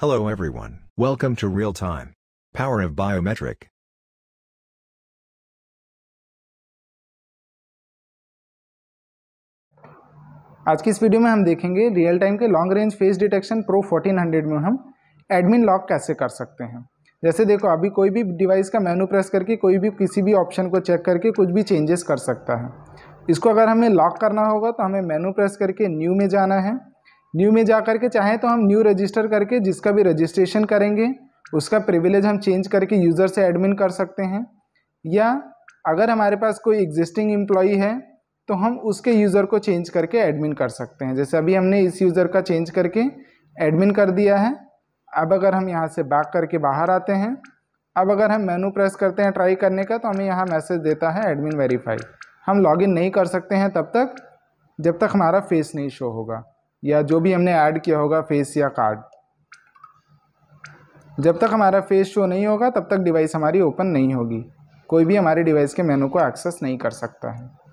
Hello everyone. Welcome to Real Time. Power of Biometric. आज की इस वीडियो में हम देखेंगे रियल टाइम के long range face detection pro 1400 में हम एडमिन लॉक कैसे कर सकते हैं जैसे देखो अभी कोई भी डिवाइस का मेनू प्रेस करके कोई भी किसी भी ऑप्शन को चेक करके कुछ भी चेंजेस कर सकता है इसको अगर हमें लॉक करना होगा तो हमें मेनू प्रेस करके न्यू में जाना है न्यू में जा करके चाहे तो हम न्यू रजिस्टर करके जिसका भी रजिस्ट्रेशन करेंगे उसका प्रिविलेज हम चेंज करके यूज़र से एडमिन कर सकते हैं या अगर हमारे पास कोई एग्जिस्टिंग एम्प्लॉई है तो हम उसके यूज़र को चेंज करके एडमिन कर सकते हैं जैसे अभी हमने इस यूज़र का चेंज करके एडमिन कर दिया है अब अगर हम यहाँ से बैक करके बाहर आते हैं अब अगर हम मेनू प्रेस करते हैं ट्राई करने का तो हमें यहाँ मैसेज देता है एडमिन वेरीफाई हम लॉगिन नहीं कर सकते हैं तब तक जब तक हमारा फेस नहीं शो होगा या जो भी हमने ऐड किया होगा फेस या कार्ड जब तक हमारा फेस शो नहीं होगा तब तक डिवाइस हमारी ओपन नहीं होगी कोई भी हमारे डिवाइस के मेनू को एक्सेस नहीं कर सकता है